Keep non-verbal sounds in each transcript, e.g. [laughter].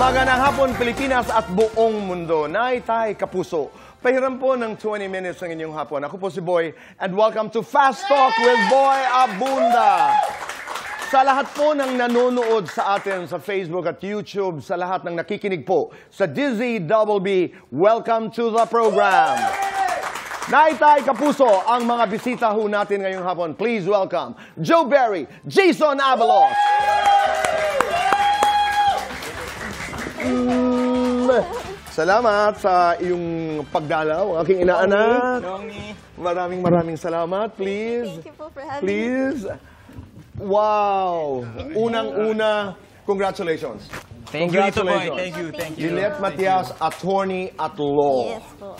Magandang hapon Pilipinas at buong mundo. Naitay Kapuso. Pahiram po ng 20 minutes ng inyong hapon. Ako po si Boy and welcome to Fast Talk with Boy Abunda. Sa lahat po ng nanonood sa atin sa Facebook at YouTube, sa lahat ng nakikinig po sa Dizzy Double B, welcome to the program. Naitay Kapuso ang mga bisita ho natin ngayong hapon. Please welcome Joe Berry, Jason Avalos. Mm. Salamat sa iyong pagdalaw, aking inaanak. Maraming maraming salamat, please. Thank you for having Please. Wow. Unang-una, congratulations. Thank you, Tito Boy. Congratulations. Thank you, thank you. Lilette Matias, attorney at law. Yes po.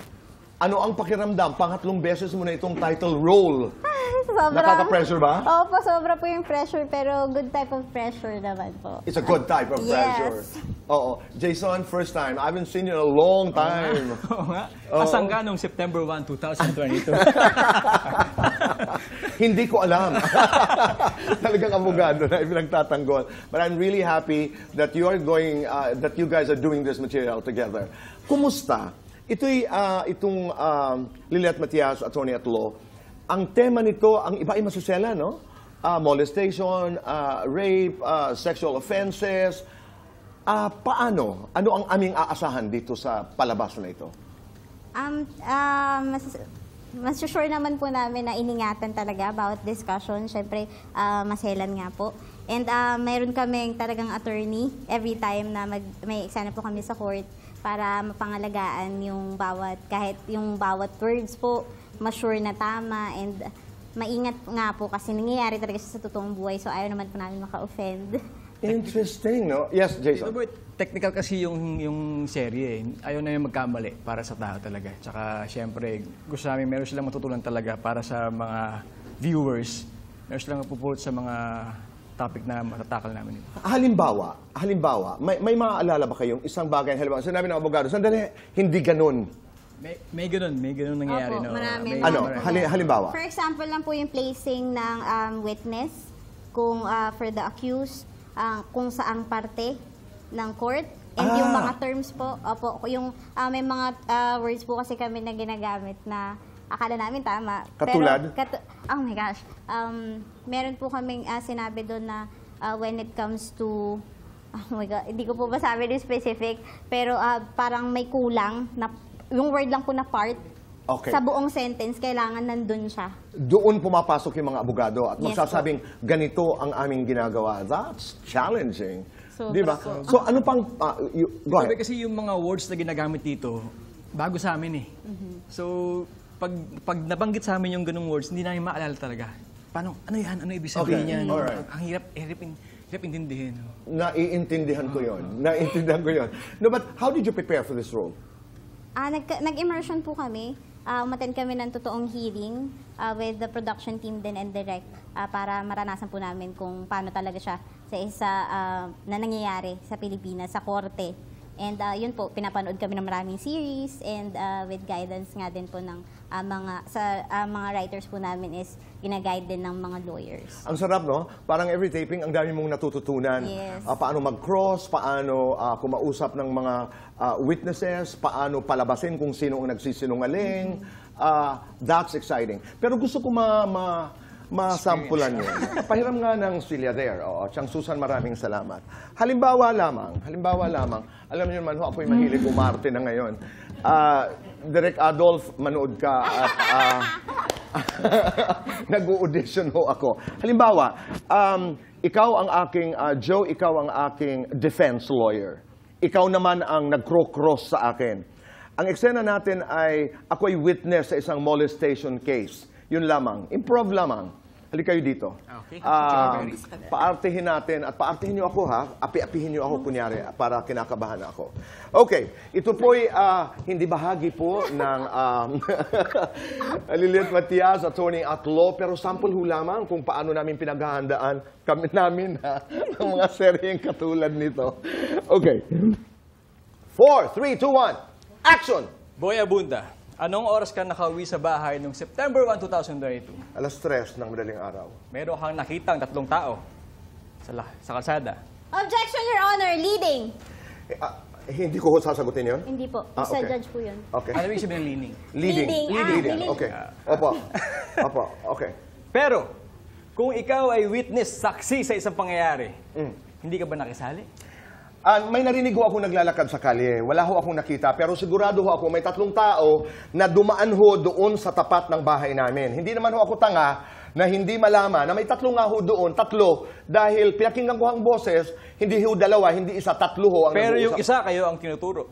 Ano ang pakiramdam? Pangatlong beses mo na itong title role. Ah, [laughs] sobra. Nakaka-pressure ba? Opo, sobra po yung pressure, pero good type of pressure naman po. It's a good type of yes. pressure. Oo. Jason, first time. I haven't seen you in a long time. Oo nga. Pasang [laughs] ka September 1, 2022. [laughs] Hindi ko alam. Talagang abogado na ipinagtatanggol. But I'm really happy that you are going, uh, that you guys are doing this material together. Kumusta? Ito'y uh, itong uh, um, Lilette Matias, attorney at law, ang tema nito, ang iba ay masusela, no? Uh, molestation, uh, rape, uh, sexual offenses. Uh, paano? Ano ang aming aasahan dito sa palabas na ito? Um, uh, mas, mas sure naman po namin na iningatan talaga about discussion. Siyempre, uh, maselan nga po. And uh, mayroon kaming talagang attorney every time na mag, may eksena po kami sa court para mapangalagaan yung bawat, kahit yung bawat words po, ma-sure na tama and maingat nga po kasi nangyayari talaga sa totoong buhay so ayaw naman po namin maka-offend. Interesting, no? Yes, Jason. Pero technical kasi yung, yung serye. Eh. Ayaw na yung magkamali para sa tao talaga. Tsaka, syempre, gusto namin meron silang matutunan talaga para sa mga viewers. Meron silang mapupulot sa mga topic na matatakal namin. Halimbawa, halimbawa, may, may maaalala ba kayong isang bagay, halimbawa, sinabi ng abogado, sandali, hindi ganun may, may ganun, may ganun nangyayari. Opo, no? marami. May, Ano? marami. halimbawa? For example lang po yung placing ng um, witness kung ah, for the accused ah, kung saang parte ng court and yung ah. mga terms po opo yung ah, may mga ah, words po kasi kami na ginagamit na akala namin tama Katulad? pero katu- oh my gosh um meron po kaming ah, sinabi doon na ah, when it comes to oh my god hindi ko po masabi sabi yung specific pero ah, parang may kulang na yung word lang po na part, Okay. Sa buong sentence, kailangan nandun siya. Doon pumapasok yung mga abogado at yes, magsasabing, po. ganito ang aming ginagawa. That's challenging. So, Di So, so ano pang... Uh, you, go ahead. Kasi yung mga words na ginagamit dito, bago sa amin eh. Mm-hmm. So, pag, pag nabanggit sa amin yung ganung words, hindi namin maalala talaga. Paano, ano yan? Ano ibig sabihin okay. yan? Alright. Ang, hirap, eh, hirap, hirap intindihin. Naiintindihan ko yon. Naiintindihan ko yon. No, but how did you prepare for this role? Uh, nag, nag-immersion po kami. Uh, ah, umaten kami ng totoong hearing uh, with the production team din and direct uh, para maranasan po namin kung paano talaga siya sa isa uh, na nangyayari sa Pilipinas, sa korte. And uh, yun po, pinapanood kami ng maraming series and uh, with guidance nga din po ng uh, mga sa uh, mga writers po namin is ginaguide din ng mga lawyers. Ang sarap, no? Parang every taping, ang dami mong natututunan. Yes. Uh, paano mag-cross, paano uh, kumausap ng mga uh, witnesses, paano palabasin kung sino ang nagsisinungaling. Mm-hmm. Uh, that's exciting. Pero gusto ko ma... ma masampulan nyo. [laughs] Pahiram nga ng Celia there. Oo, Chang Susan, maraming salamat. Halimbawa lamang, halimbawa lamang, alam niyo naman ho, ako'y mahilig umarte na ngayon. Uh, Direk Adolf, manood ka at uh, [laughs] nag-audition ho ako. Halimbawa, um, ikaw ang aking, uh, Joe, ikaw ang aking defense lawyer. Ikaw naman ang nag cross sa akin. Ang eksena natin ay ako'y witness sa isang molestation case. Yun lamang. Improve lamang. Halika kayo dito. Okay. Uh, paartihin natin at paartihin niyo ako ha. Api-apihin niyo ako kunyari para kinakabahan ako. Okay, ito po ay uh, hindi bahagi po ng um, [laughs] Lilith Matias, attorney at law, pero sample ho lamang kung paano namin pinaghahandaan kami [laughs] namin ha, ng mga seryeng katulad nito. Okay. 4, 3, 2, 1, action! Boy Abunda. Anong oras ka nakauwi sa bahay noong September 1, 2022? Alas tres ng madaling araw. Meron kang nakitang tatlong tao sa, la- sa kalsada. Objection, Your Honor! Leading! Eh, ah, eh, hindi ko sasagutin yun? Hindi po. Ah, Isa okay. judge po yun. Okay. Ano ibig sabihin ng leaning? Leading. Leading. Leading. Ah, leading. Okay. Ah. Opo. [laughs] Opo. Okay. Pero, kung ikaw ay witness, saksi sa isang pangyayari, Mm. hindi ka ba nakisali? Uh, may narinig ho ako naglalakad sa kalye. Wala ho akong nakita. Pero sigurado ho ako, may tatlong tao na dumaan ho doon sa tapat ng bahay namin. Hindi naman ho ako tanga na hindi malaman na may tatlo nga ho doon. Tatlo. Dahil pinakinggan ko ang boses, hindi ho dalawa, hindi isa, tatlo ho. Ang Pero yung isa, kayo ang tinuturo.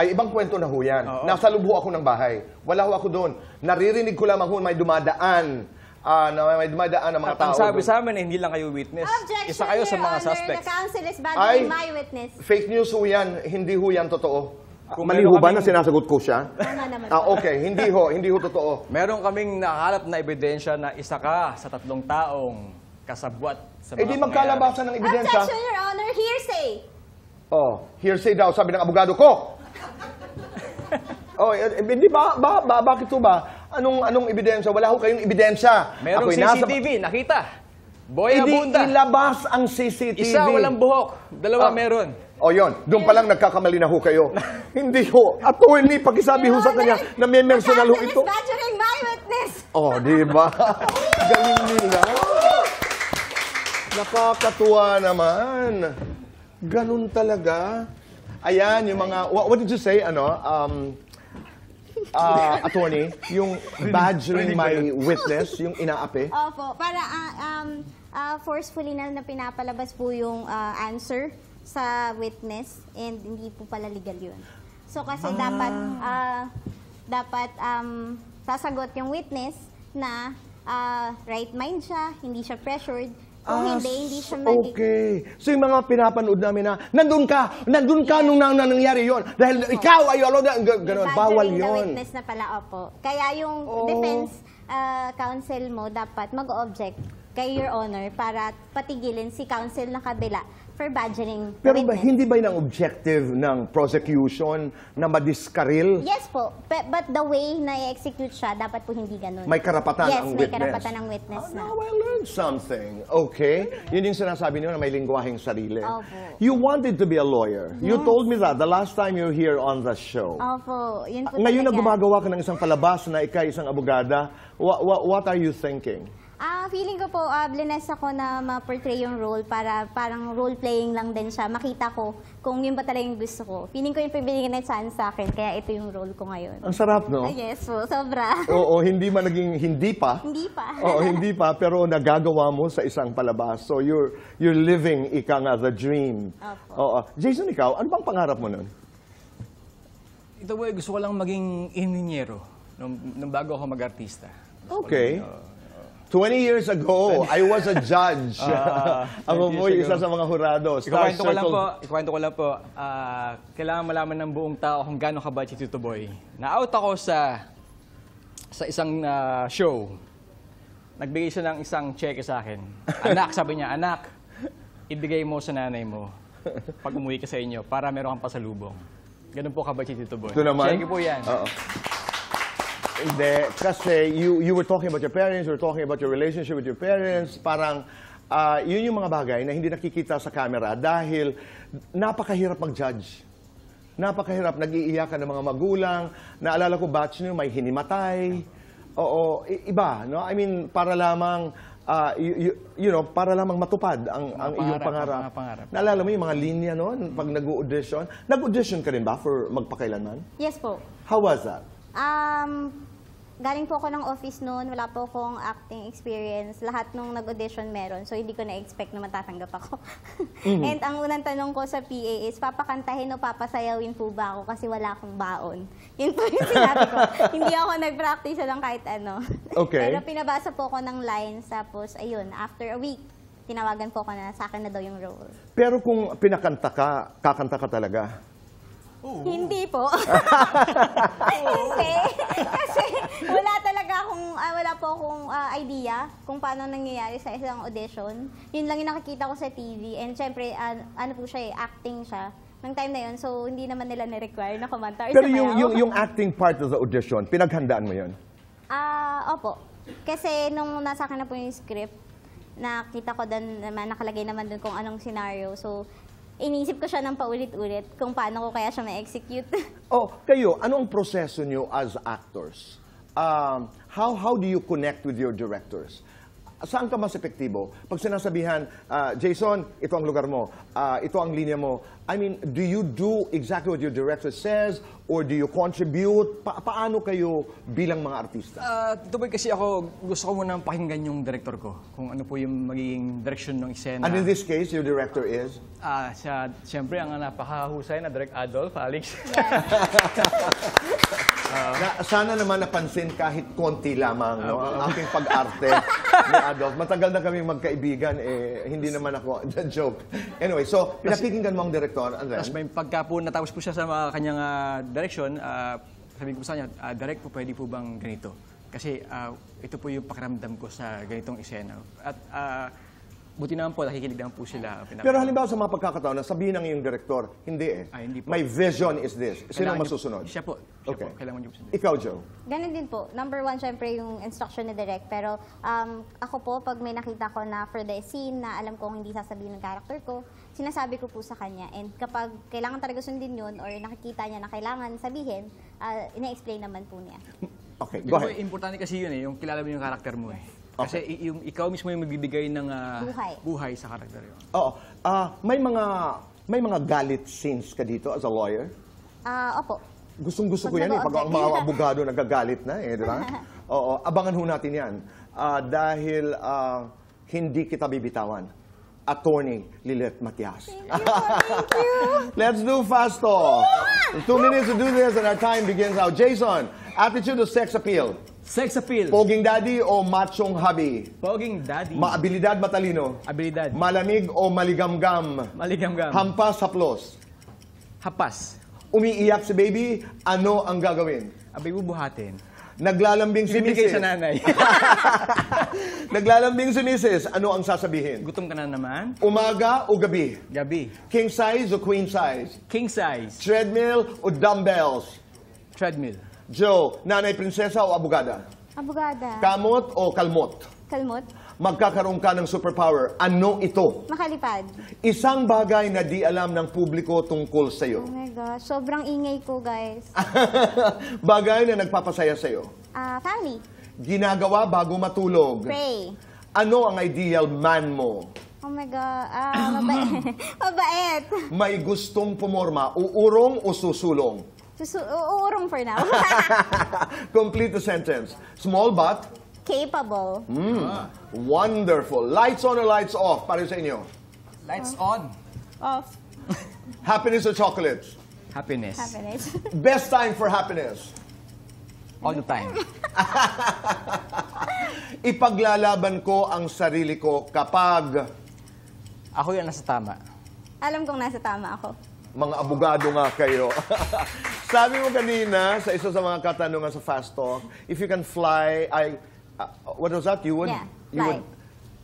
Ay, ibang kwento na ho yan. Oo. Nasa lubho ako ng bahay. Wala ho ako doon. Naririnig ko lamang ho may dumadaan ah, na may dumadaan ng mga At tao. ang sabi doon. sa amin, eh, hindi lang kayo witness. Objection, Isa kayo sa mga Honor. suspects. The counsel is bad Ay. my witness. Fake news ho yan, hindi ho yan totoo. Kung Mali ho meron ba na sinasagot ko siya? Ah, okay, hindi ho, hindi ho totoo. Meron kaming nakahalap na ebidensya na isa ka sa tatlong taong kasabwat sa mga Eh di pangyayari. magkalabasan ng ebidensya. Objection, Your Honor. Hearsay. Oh, hearsay daw, sabi ng abogado ko. oh, eh, eh, hindi ba, ba, ba, bakit ho ba? Anong anong ebidensya? Wala ho kayong ebidensya. Merong Ako'y nasa- CCTV, nakita. Boy Hindi Abunda. ilabas ang CCTV. Isa walang buhok, dalawa Ah. meron. O yun, doon pa lang nagkakamali na ho kayo. [laughs] Hindi ho. At Attorney, pakisabi ho sa kanya na may personal ho ito. Badgering my witness. Oh, di ba? [laughs] Galing nila. Nakakatuwa naman. Ganun talaga. Ayan, yung mga... what did you say? Ano? Um, ah, attorney, yung badgering my witness, yung inaapi. Opo, para ah, um, ah, forcefully na, na pinapalabas po yung ah, answer sa witness and hindi po pala legal yun. So kasi ah. dapat ah, dapat um, sasagot yung witness na ah, right mind siya, hindi siya pressured, kung oh, ah, hindi, hindi siya magiging... Okay. So yung mga pinapanood namin na, nandun ka, nandun ka yes. nung nang nangyari yon Dahil oh. ikaw ay alone, ganun, bawal yon witness na pala, opo. Kaya yung oh. defense uh, counsel mo dapat mag-object kay Your Honor para patigilin si counsel na kabila For budgering. Pero ba, hindi ba yung objective ng prosecution na madiskaril? Yes po. But, but the way na i-execute siya, dapat po hindi ganun. May karapatan yes, ang witness. Yes, may karapatan ang witness oh, na. Ah, now I learned something. Okay. Yun yung sinasabi niyo na may lingwaheng sarili. Opo. You wanted to be a lawyer. Yes. You told me that the last time you were here on the show. Opo. Yun ah, Ngayon talaga. na gumagawa ka ng isang palabas na ikay isang abogada, what, what, what are you thinking? Ah, feeling ko po, uh, ah, blines ako na ma-portray yung role para parang role-playing lang din siya. Makita ko kung yun ba talaga yung gusto ko. Feeling ko yung pibigyan na chance sa akin, kaya ito yung role ko ngayon. Ang sarap, no? Uh, yes po, sobra. Oo, hindi man naging hindi pa. Hindi pa. Oo, hindi pa, pero nagagawa mo sa isang palabas. So you're, you're living, ika nga, the dream. Opo. Oo. Jason, ikaw, ano bang pangarap mo nun? Ito boy, eh, gusto ko lang maging ingeniero nung, nung bago ako mag-artista. Okay. Ko lang, uh, 20 years ago, I was a judge. [laughs] Ah, [laughs] Ako po yung isa sa mga hurado. Star ko lang po, Circle. ko lang po, ah, kailangan malaman ng buong tao kung gaano kabait si Tito Boy. Na-out ako sa sa isang ah, show. Nagbigay siya ng isang cheque sa akin. Anak, sabi niya, anak, ibigay mo sa nanay mo pag umuwi ka sa inyo para meron kang pasalubong. Ganun po kabait si Tito Boy. Ito naman? Cheque po yan. Oo. Hindi. Kasi you, you were talking about your parents, you were talking about your relationship with your parents. Parang uh, yun yung mga bagay na hindi nakikita sa camera dahil napakahirap mag-judge. Napakahirap. Nag-iiyakan ng mga magulang. Naalala ko, batch nyo, may hinimatay. Oo, iba, no? I mean, para lamang, uh, ah, you, you, know, para lamang matupad ang, ang iyong pangarap. Mga pangarap. Naalala mo yung mga linya noon pag nag-audition? Nag-audition ka rin ba for magpakailanman? Yes po. How was that? Um, galing po ako ng office noon, wala po akong acting experience. Lahat nung nag-audition meron, so hindi ko na-expect na matatanggap ako. mm -hmm. [laughs] And ang unang tanong ko sa PA is, papakantahin o papasayawin po ba ako kasi wala akong baon? [laughs] Yun po yung sinabi ko. [laughs] hindi ako nag-practice lang kahit ano. Okay. Pero pinabasa po ako ng lines, tapos ayun, after a week, tinawagan po ako na sa akin na daw yung role. Pero kung pinakanta ka, kakanta ka talaga? Oo. Hindi po. [laughs] Hindi. Kasi wala talaga akong, uh, wala po akong uh, idea kung paano nangyayari sa isang audition. Yun lang yung nakikita ko sa TV. And syempre, uh, ano po siya eh, acting siya. Nang time na yun, so hindi naman nila ni-require na kumanta. Pero yung, yung, yung acting part of the audition, pinaghandaan mo yun? Ah, uh, opo. Kasi nung nasa akin na po yung script, nakita ko doon naman, nakalagay naman doon kung anong scenario. So, iniisip ko siya ng paulit-ulit kung paano ko kaya siya ma-execute. [laughs] oh, kayo, anong proseso niyo as actors? Um, how, how do you connect with your directors? Saan ka mas epektibo? Pag sinasabihan, uh, Jason, ito ang lugar mo, uh, ito ang linya mo. I mean, do you do exactly what your director says or do you contribute? Pa paano kayo bilang mga artista? Uh, ah, Tupoy kasi ako, gusto ko munang pakinggan yung director ko. Kung ano po yung magiging direction ng eksena. And in this case, your director is? Uh, siya, siyempre, ang napakahusay na direct Adolf, Alex. Yes. [laughs] Ah. na, sana naman napansin kahit konti lamang no, ang ah. aking pag-arte [laughs] ni Adolf. Matagal na kaming magkaibigan, eh, hindi naman ako, [laughs] joke. Anyway, so, pinapikinggan mo ang director. and Tapos may pagka po natapos po siya sa mga ah, kanyang ah, direction, ah, sabi ko po sa kanya, ah, direct po pwede po bang ganito? Kasi ah, ito po yung pakiramdam ko sa ganitong isena. At ah, buti naman po, nakikinig naman po sila. Pero halimbawa sa mga pagkakataon na sabihin ng iyong direktor, hindi eh. Ah, hindi po. My vision is this. Sino ang Kailangan masusunod? Siya po okay. po, kailangan niyo po sundin. Ikaw, Joe. Ganun din po. Number one, syempre, yung instruction ni direct. Pero um, ako po, pag may nakita ko na for the scene na alam kong hindi sasabihin ng character ko, sinasabi ko po sa kanya. And kapag kailangan talaga sundin yun or nakikita niya na kailangan sabihin, uh, ina-explain naman po niya. Okay, go ahead. importante kasi yun eh, yung kilala mo yung character mo eh. Kasi okay. yung, ikaw mismo yung magbibigay ng uh, buhay. buhay sa karakter yun. Oo. Uh, may mga may mga galit scenes ka dito as a lawyer? Ah, uh, opo. Gustong-gusto ko yan eh, pag ang mga abogado nagagalit na eh, di ba? [laughs] Oo, abangan ho natin yan. Uh, dahil uh, hindi kita bibitawan. Attorney Lilet Matias. Thank you, thank you. [laughs] Let's do fast talk. Two minutes to do this and our time begins now. Jason, attitude of sex appeal. Sex appeal. Poging daddy o machong hubby? Poging daddy. Maabilidad matalino? Abilidad. Malamig o maligamgam? Maligamgam. Hampas haplos? Hapas. Umiiyak si baby, ano ang gagawin? Abay, bubuhatin. Naglalambing si Mrs. sa nanay. [laughs] Naglalambing si Mrs. Ano ang sasabihin? Gutom ka na naman? Umaga o gabi? Gabi. King size o queen size? King size. Treadmill o dumbbells? Treadmill. Joe, nanay prinsesa o abugada? Abugada. Kamot o kalmot? Kalmot magkakaroon ka ng superpower. Ano ito? Makalipad. Isang bagay na di alam ng publiko tungkol sa'yo. Oh my gosh, sobrang ingay ko, guys. [laughs] bagay na nagpapasaya sa'yo. Ah, family. Ginagawa bago matulog. Pray. Ano ang ideal man mo? Oh my God. Ah, mabait. [laughs] mabait. May gustong pumorma, uurong o susulong? Susu- uurong for now. [laughs] Complete the sentence. Small but capable. Mm. Wonderful. Lights on or lights off? Para sa inyo. Lights on. Off. [laughs] Happiness or chocolate? Happiness. Happiness. [laughs] Best time for happiness? All the time. [laughs] Ipaglalaban ko ang sarili ko kapag Ako yung nasa tama. Alam kong nasa tama ako. mga abogado nga kayo. Sabi mo kanina sa isa sa mga katanungan sa Fast Talk, if you can fly, I Uh, what was that? You would, yeah, you would,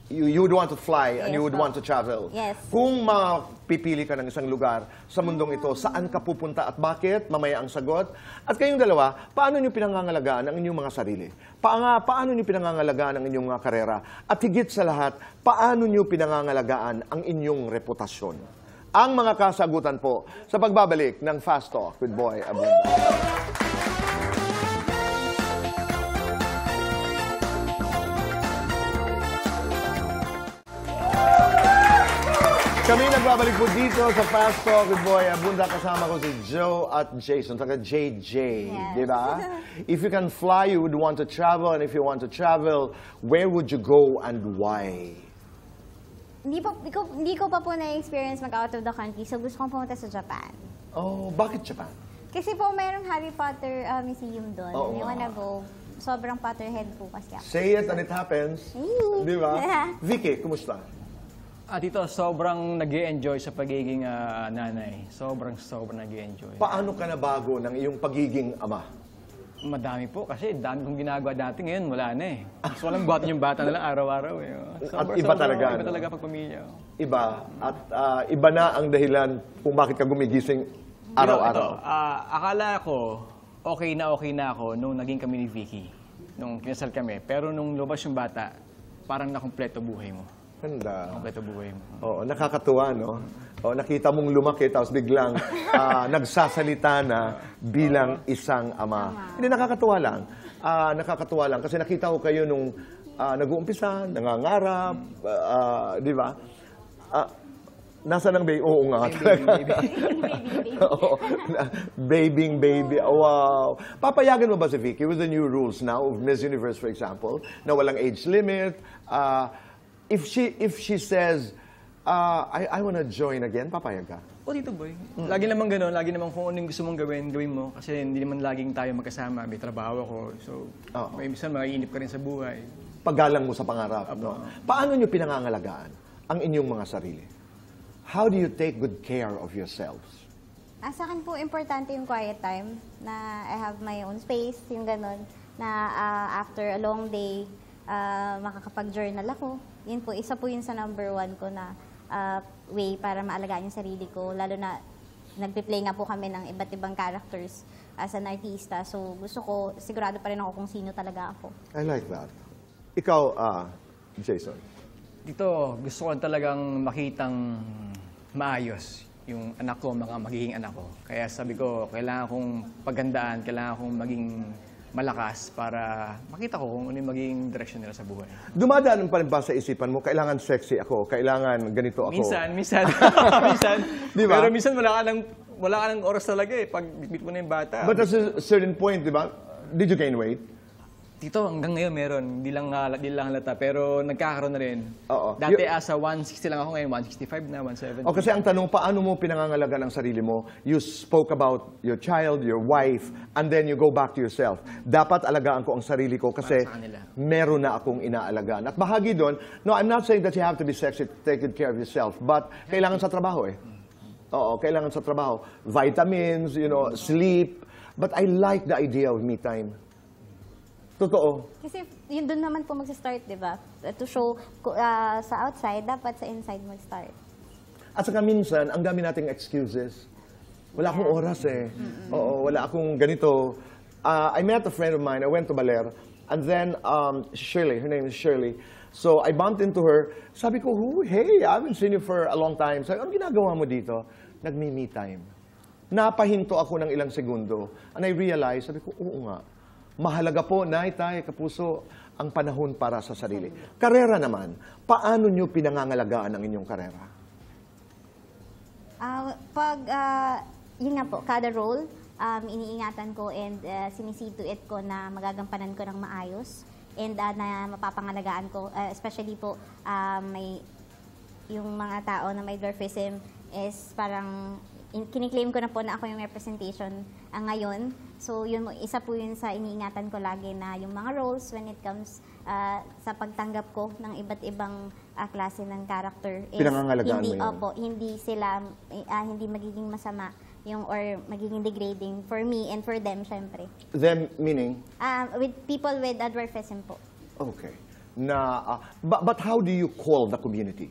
you, you would want to fly yes, and you would po. want to travel. Yes. Kung mapipili ka ng isang lugar sa mundong ito, saan ka pupunta at bakit? Mamaya ang sagot. At kayong dalawa, paano niyo pinangangalagaan ang inyong mga sarili? Paano, paano niyo pinangangalagaan ang inyong mga karera? At higit sa lahat, paano niyo pinangangalagaan ang inyong reputasyon? Ang mga kasagutan po sa pagbabalik ng Fast Talk with Boy Abunda. Nagbabalik po dito sa Fast Talk with Boy Abunda. Kasama ko si Joe at Jason. Taka JJ, yes. di ba? [laughs] If you can fly, you would want to travel. And if you want to travel, where would you go and why? Hindi, po, hindi, ko, hindi ko pa po na-experience mag-out of the country. So gusto kong pumunta sa Japan. Oh, bakit Japan? Kasi po mayroong Harry Potter uh, museum doon. Oh, I wanna go. Sobrang Potterhead po kasi ako. Say it and it happens. Hey. Di ba? [laughs] Vicky, kumusta? At ah, ito, sobrang nag enjoy sa pagiging ah, nanay. Sobrang, sobrang nag enjoy Paano ka nabago ng iyong pagiging ama? Madami po kasi dami kong ginagawa dati ngayon, wala na eh. Mas walang buhatin yung bata na lang araw-araw eh. Sobrang- iba sobrang- talaga, Iba talaga pag pamilya. Oh. Iba. At ah, iba na ang dahilan kung bakit ka gumigising araw-araw. Pero ah, akala ko, okay na okay na ako nung naging kami ni Vicky. Nung kinasal kami. Pero nung lumabas yung bata, parang nakumpleto buhay mo. Ganda. Okay ito buhay mo. Oo, nakakatuwa, no? Oo, nakita mong lumaki, tapos biglang [laughs] ah, nagsasalita na bilang isang ama. Hindi, nakakatuwa lang. Ah, nakakatuwa lang kasi nakita ko kayo nung ah, nag-uumpisa, nangangarap, ah, di ba? Ah, nasa ng baby? Oo nga. [laughs] Baby, Oo. Babing baby. Wow. Papayagan mo ba si Vicky with the new rules now of Miss Universe, for example, na walang age limit, ah, if she if she says, uh, I, I wanna join again, papayag ka? O oh, dito boy, lagi namang gano'n, lagi namang kung anong gusto mong gawin, gawin mo. Kasi hindi naman laging tayo magkasama, may trabaho ko. So, Uh-oh. may minsan maiinip ka rin sa buhay. Paggalang mo sa pangarap. Apo. No? Paano nyo pinangangalagaan ang inyong mga sarili? How do you take good care of yourselves? Ah, sa akin po, importante yung quiet time na I have my own space, yung ganun, na ah, after a long day, uh, makakapag-journal ako. Yun po, isa po yun sa number one ko na uh, way para maalagaan yung sarili ko. Lalo na nagpe-play nga po kami ng iba't ibang characters as an artista. So gusto ko, sigurado pa rin ako kung sino talaga ako. I like that. Ikaw, uh, Jason. Dito, gusto ko talagang makitang maayos yung anak ko, mga magiging anak ko. Kaya sabi ko, kailangan kong pagandaan, kailangan kong maging malakas para makita ko kung ano yung magiging direction nila sa buhay. Dumadaan pa rin ba sa isipan mo, kailangan sexy ako, kailangan ganito ako? Minsan, [laughs] minsan. [laughs] minsan. Di ba? Pero minsan wala ka ng, wala ka ng oras talaga eh, pag meet mo na yung bata. But at a certain point, di ba, did you gain weight? Tito, hanggang ngayon meron. Hindi lang, uh, di lang halata, pero nagkakaroon na rin. Oo. Dati you, asa 160 lang ako ngayon, 165 na, 170. Oh, kasi ang tanong, paano mo pinangangalaga ng sarili mo? You spoke about your child, your wife, and then you go back to yourself. Dapat alagaan ko ang sarili ko kasi meron na akong inaalagaan. At bahagi doon, no, I'm not saying that you have to be sexy to take good care of yourself, but kailangan sa trabaho eh. Oo, kailangan sa trabaho. Vitamins, you know, sleep. But I like the idea of me time. Totoo. Kasi yun doon naman po magsa-start, di ba? Uh, to show uh, sa outside, dapat sa inside mag-start. At saka minsan, ang dami nating excuses. Wala akong oras eh. Mm -mm. Oo, wala akong ganito. Uh, I met a friend of mine. I went to Baler. And then, um, Shirley, her name is Shirley. So, I bumped into her. Sabi ko, hey, I haven't seen you for a long time. Sabi, anong ginagawa mo dito? Nagme-me time. Napahinto ako ng ilang segundo. And I realized, sabi ko, oo nga Mahalaga po, na naitay, kapuso, ang panahon para sa sarili. Karera naman, paano nyo pinangangalagaan ang inyong karera? Uh, pag, uh, yun nga po, kada role, um, iniingatan ko and uh, ah, sinisituit ko na magagampanan ko ng maayos and uh, na mapapangalagaan ko, uh, especially po um, may yung mga tao na may dwarfism is parang in, kiniklaim ko na po na ako yung representation uh, ngayon. So, yun, isa po yun sa iniingatan ko lagi na yung mga roles when it comes uh, sa pagtanggap ko ng iba't ibang uh, klase ng character. Is Pinangangalagaan hindi, mo yun? Opo, hindi sila, uh, hindi magiging masama yung or magiging degrading for me and for them, syempre. Them meaning? Um, with people with dwarfism po. Okay. Na, uh, but, but how do you call the community?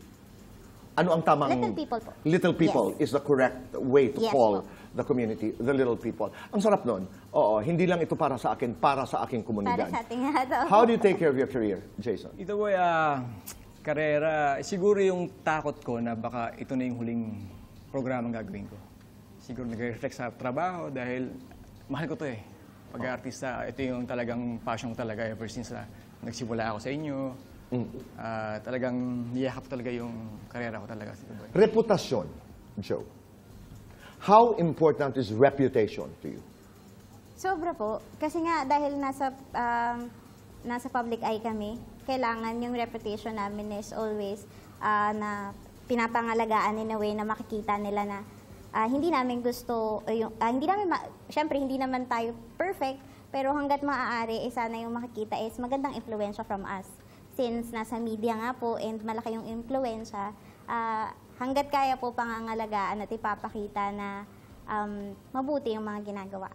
Ano ang tamang... Little people po. Little people yes. is the correct way to yes, call po. the community, the little people. Ang sarap nun. Oo, hindi lang ito para sa akin, para sa aking komunidad. Para sa ating hato. How do you take care of your career, Jason? Ito way, uh, karera, siguro yung takot ko na baka ito na yung huling programang gagawin ko. Siguro nag-reflect sa trabaho dahil mahal ko to eh. Pag-artista, ito yung talagang passion ko talaga ever since na nagsimula ako sa inyo. Mm. Uh, talagang niyakap talaga yung karera ko talaga. sa Reputasyon, Joe. How important is reputation to you? Sobra po. Kasi nga, dahil nasa, um, nasa public eye kami, kailangan yung reputation namin is always uh, na pinapangalagaan in a way na makikita nila na uh, hindi namin gusto, yung, uh, hindi namin, syempre hindi naman tayo perfect, pero hanggat maaari, eh, sana yung makikita is magandang influensya from us since nasa media nga po and malaki yung impluensya, uh, ah, hanggat kaya po pangangalagaan at ipapakita na um, mabuti yung mga ginagawa.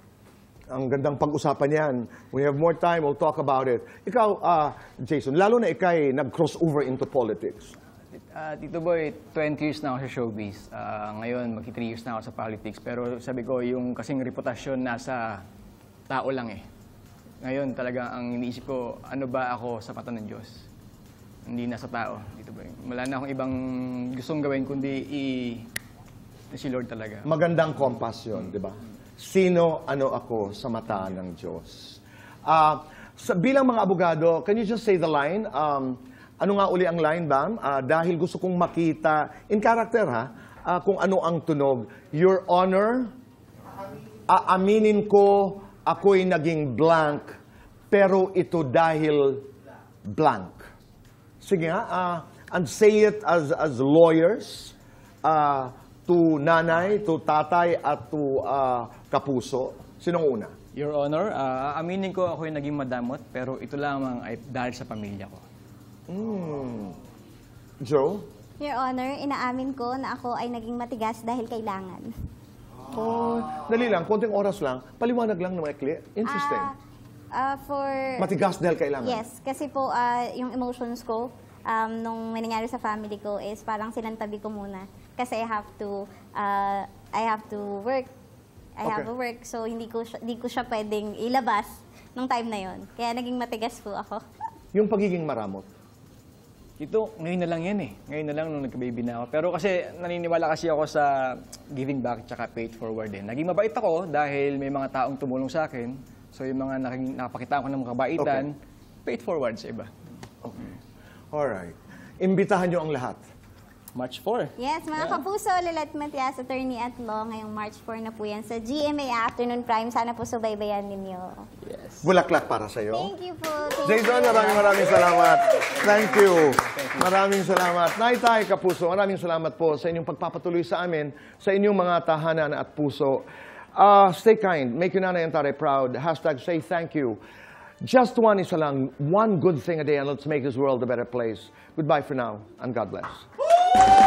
Ang gandang pag-usapan yan. When we have more time, we'll talk about it. Ikaw, uh, Jason, lalo na ikay nag-crossover into politics. Uh, Tito Boy, 20 years na ako sa showbiz. Uh, ngayon, magki 3 years na ako sa politics. Pero sabi ko, yung kasing reputasyon nasa tao lang eh. Ngayon, talaga ang iniisip ko, ano ba ako sa mata ng Diyos? hindi na sa tao. Dito ba yun? Wala na akong ibang gustong gawin kundi i si Lord talaga. Magandang kompas yun, di ba? Sino ano ako sa mata ng Diyos? Uh, sa, bilang mga abogado, can you just say the line? Um, ano nga uli ang line, ma'am? Uh, dahil gusto kong makita, in character ha, uh, kung ano ang tunog. Your Honor, aaminin ko ako'y naging blank, pero ito dahil blank. Sige nga, uh, and say it as, as lawyers uh, to nanay, to tatay, at to uh, kapuso. Sinong una? Your Honor, uh, aminin ko ako yung naging madamot, pero ito lamang ay dahil sa pamilya ko. Mm. Joe? Your Honor, inaamin ko na ako ay naging matigas dahil kailangan. Oh, dali lang, konting oras lang. Paliwanag lang na maikli. Interesting. Uh, Uh, for... Matigas dahil kailangan? Yes, kasi po uh, yung emotions ko, um, nung may nangyari sa family ko is parang silang ko muna. Kasi I have to, uh, I have to work. I okay. have to work. So, hindi ko, siya, hindi ko siya pwedeng ilabas nung time na yon. Kaya naging matigas po ako. [laughs] yung pagiging maramot? Ito, ngayon na lang yan eh. Ngayon na lang nung nagka-baby na ako. Pero kasi naniniwala kasi ako sa giving back at pay it forward din. Eh. Naging mabait ako dahil may mga taong tumulong sa akin So yung mga naking, nakapakita ko ng mga kabaitan, okay. pay it forward sa iba. Okay. Alright. Imbitahan nyo ang lahat. March 4. Yes, mga yeah. kapuso, Lilat Matias, attorney at law, ngayong March 4 na po yan sa GMA Afternoon Prime. Sana po subaybayan ninyo. Yes. Bulaklak para sa iyo. Thank you po. Thank Jason, you. maraming maraming salamat. Thank you. Thank you. Maraming salamat. Naitay, kapuso, maraming salamat po sa inyong pagpapatuloy sa amin, sa inyong mga tahanan at puso. Uh, stay kind. Make your nanay and tatay proud. Hashtag say thank you. Just one isa lang, one good thing a day, and let's make this world a better place. Goodbye for now, and God bless.